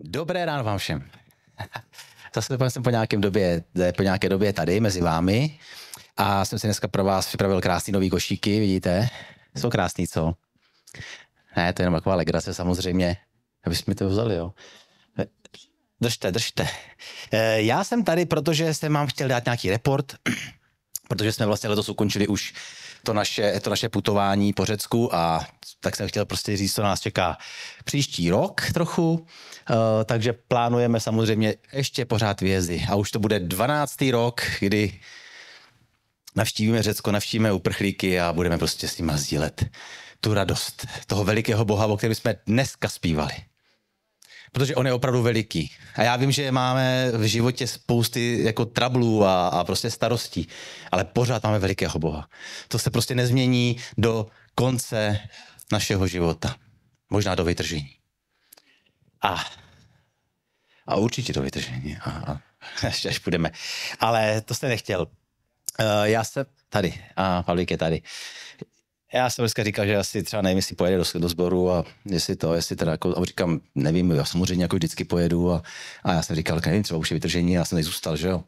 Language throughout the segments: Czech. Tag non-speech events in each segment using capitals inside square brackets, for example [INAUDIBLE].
Dobré ráno vám všem. [LAUGHS] Zase jsem po, nějakém době, eh, po nějaké době tady mezi vámi a jsem si dneska pro vás připravil krásný nový košíky, vidíte? Jsou krásný, co? Ne, to je jenom taková legrace samozřejmě. aby mi to vzali, jo? Eh, držte, držte. Eh, já jsem tady, protože jsem vám chtěl dát nějaký report, [CLEARS THROAT] protože jsme vlastně letos ukončili už to naše, to naše putování po Řecku a tak jsem chtěl prostě říct, co nás čeká příští rok trochu, uh, takže plánujeme samozřejmě ještě pořád vězy a už to bude 12. rok, kdy navštívíme Řecko, navštívíme uprchlíky a budeme prostě s nimi sdílet tu radost toho velikého Boha, o kterém jsme dneska zpívali protože on je opravdu veliký. A já vím, že máme v životě spousty jako trablů a, a prostě starostí, ale pořád máme velikého Boha. To se prostě nezmění do konce našeho života. Možná do vytržení. A, a určitě do vytržení. A, a, až, [LAUGHS] až půjdeme. Ale to jste nechtěl. Uh, já se tady, a Pavlík je tady. Já jsem dneska říkal, že asi třeba nevím, jestli pojede do, do sboru a jestli to, jestli teda jako, a říkám, nevím, já samozřejmě jako vždycky pojedu a, a já jsem říkal, nevím, třeba už je vytržení a já jsem zůstal, že jo.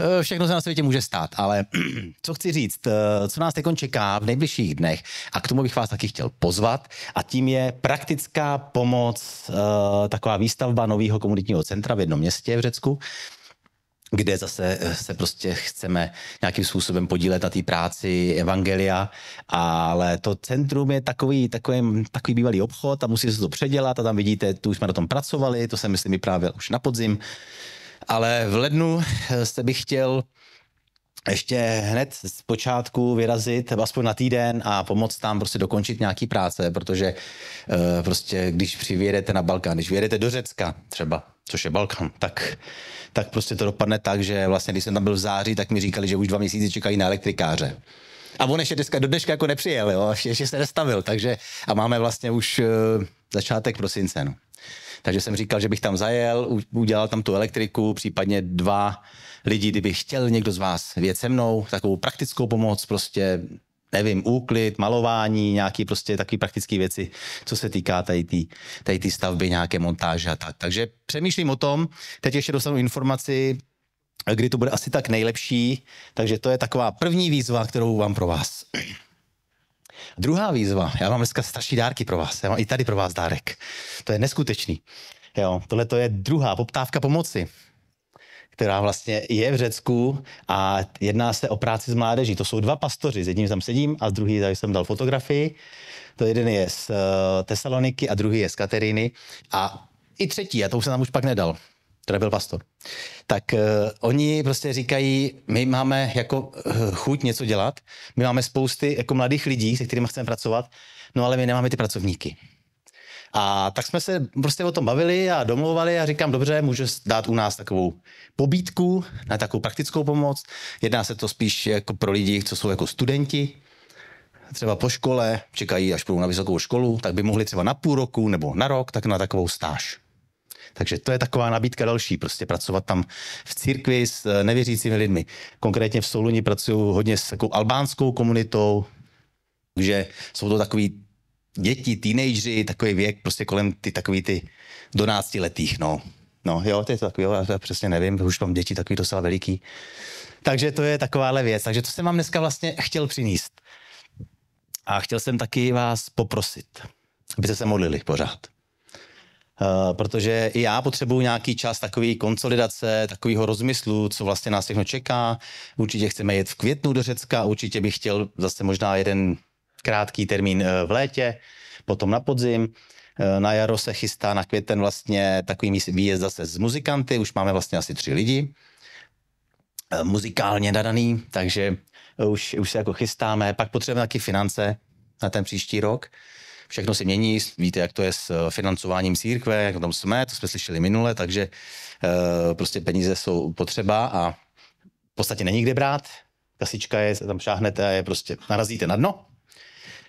Eh, všechno se na světě může stát, ale [CLEARS THROAT] co chci říct, eh, co nás teď čeká v nejbližších dnech a k tomu bych vás taky chtěl pozvat a tím je praktická pomoc, eh, taková výstavba nového komunitního centra v jednom městě v Řecku, kde zase eh, se prostě chceme nějakým způsobem podílet na té práci Evangelia, ale to centrum je takový, takový, takový bývalý obchod a musí se to předělat a tam vidíte, tu jsme na tom pracovali, to jsem myslím právě už na podzim, ale v lednu eh, se bych chtěl ještě hned z počátku vyrazit aspoň na týden a pomoct tam prostě dokončit nějaký práce, protože eh, prostě když přivědete na Balkán, když vyjedete do Řecka třeba, což je Balkán, tak, tak prostě to dopadne tak, že vlastně, když jsem tam byl v září, tak mi říkali, že už dva měsíce čekají na elektrikáře. A on ještě dneska, do dneška jako nepřijel, jo, ještě, ještě se nestavil, takže a máme vlastně už uh, začátek prosince, no. Takže jsem říkal, že bych tam zajel, udělal tam tu elektriku, případně dva lidi, kdyby chtěl někdo z vás věc se mnou, takovou praktickou pomoc, prostě nevím, úklid, malování, nějaký prostě takový praktické věci, co se týká tady té tady tý stavby, nějaké montáže a tak. Takže přemýšlím o tom, teď ještě dostanu informaci, kdy to bude asi tak nejlepší, takže to je taková první výzva, kterou mám pro vás. [CLEARS THROAT] Druhá výzva, já mám dneska starší dárky pro vás, já mám i tady pro vás dárek. To je neskutečný. Jo, tohle to je druhá poptávka pomoci která vlastně je v Řecku a jedná se o práci s mládeží. To jsou dva pastoři, s jedním tam sedím a s druhý tady jsem dal fotografii. To jeden je z eh, Tesaloniky a druhý je z Kateriny a i třetí, a to už jsem tam už pak nedal, teda byl pastor. Tak uh, oni prostě říkají, my máme jako uh, chuť něco dělat, my máme spousty jako mladých lidí, se kterými chceme pracovat, no ale my nemáme ty pracovníky. A tak jsme se prostě o tom bavili a domlouvali a říkám, dobře, může dát u nás takovou pobídku na takovou praktickou pomoc. Jedná se to spíš jako pro lidi, co jsou jako studenti, třeba po škole, čekají, až půjdou na vysokou školu, tak by mohli třeba na půl roku nebo na rok, tak na takovou stáž. Takže to je taková nabídka další, prostě pracovat tam v církvi s eh, nevěřícími lidmi. Konkrétně v Soluni pracuju hodně s takovou albánskou komunitou, takže jsou to takový děti, teenageři, takový věk, prostě kolem ty takový ty do letých, no. No jo, to je to takový, jo, já přesně nevím, už mám děti takový docela veliký. Takže to je takováhle věc. Takže to jsem vám dneska vlastně chtěl přinést. A chtěl jsem taky vás poprosit, abyste se modlili pořád. Uh, protože i já potřebuju nějaký čas takový konsolidace, takového rozmyslu, co vlastně nás všechno čeká. Určitě chceme jet v květnu do Řecka, určitě bych chtěl zase možná jeden krátký termín eh, v létě, potom na podzim. Eh, na jaro se chystá na květen vlastně takový výjezd zase z muzikanty, už máme vlastně asi tři lidi, eh, muzikálně nadaný, takže už, už se jako chystáme. Pak potřebujeme taky finance na ten příští rok. Všechno se mění, víte, jak to je s financováním církve, jak tam jsme, to jsme slyšeli minule, takže prostě peníze jsou potřeba a v podstatě není kde brát. Kasička je, tam šáhnete a je prostě narazíte na dno.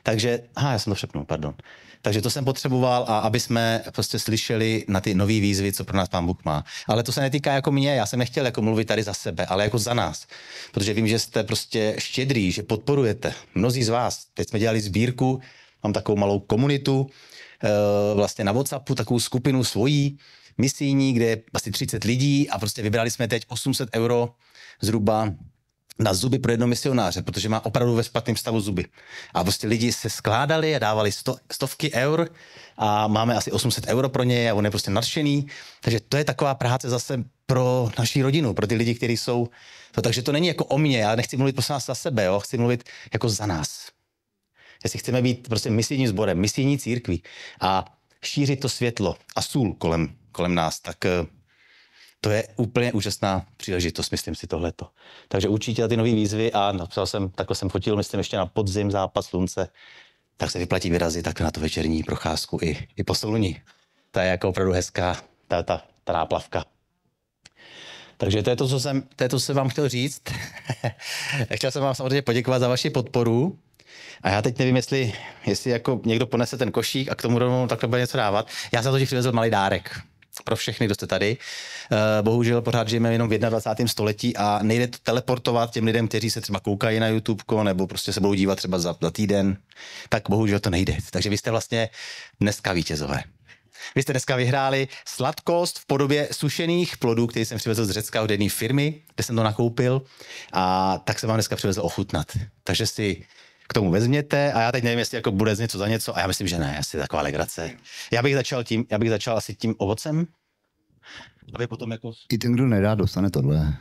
Takže, aha, já jsem to přepnul, pardon. Takže to jsem potřeboval, a aby jsme prostě slyšeli na ty nové výzvy, co pro nás pán Bůh má. Ale to se netýká jako mě, já jsem nechtěl jako mluvit tady za sebe, ale jako za nás. Protože vím, že jste prostě štědrý, že podporujete. Mnozí z vás, teď jsme dělali sbírku, mám takovou malou komunitu, eh, vlastně na WhatsAppu, takovou skupinu svojí, misijní, kde je asi 30 lidí a prostě vybrali jsme teď 800 euro zhruba na zuby pro jedno misionáře, protože má opravdu ve špatném stavu zuby. A prostě lidi se skládali a dávali sto, stovky eur a máme asi 800 euro pro něj a on je prostě nadšený. Takže to je taková práce zase pro naší rodinu, pro ty lidi, kteří jsou. To, no, takže to není jako o mě, já nechci mluvit prostě za sebe, jo? chci mluvit jako za nás. Jestli chceme být prostě misijním sborem, misijní církví a šířit to světlo a sůl kolem, kolem nás, tak eh, to je úplně úžasná příležitost, myslím si tohleto. Takže určitě ty nové výzvy a napsal jsem, takhle jsem fotil, myslím ještě na podzim, západ slunce, tak se vyplatí vyrazit tak na to večerní procházku i, i po Soluní. Ta je jako opravdu hezká, ta, ta, ta náplavka. Takže to je to, co jsem, to je to, co jsem vám chtěl říct. [LAUGHS] chtěl jsem vám samozřejmě poděkovat za vaši podporu. A já teď nevím, jestli, jestli jako někdo ponese ten košík a k tomu rovnou takhle bude něco dávat. Já jsem totiž přivezl malý dárek pro všechny, kdo jste tady. Eh, bohužel pořád žijeme jenom v 21. století a nejde to teleportovat těm lidem, kteří se třeba koukají na YouTube nebo prostě se budou dívat třeba za, za týden. Tak bohužel to nejde. Takže vy jste vlastně dneska vítězové. Vy jste dneska vyhráli sladkost v podobě sušených plodů, který jsem přivezl z Řecka od jedné firmy, kde jsem to nakoupil a tak jsem vám dneska přivezl ochutnat. Takže si k tomu vezměte a já teď nevím, jestli jako bude z něco za něco a já myslím, že ne, asi taková legrace. Já bych začal tím, já bych začal asi tím ovocem, aby potom jako... I ten, kdo nedá, dostane tohle.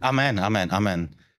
Amen, amen, amen.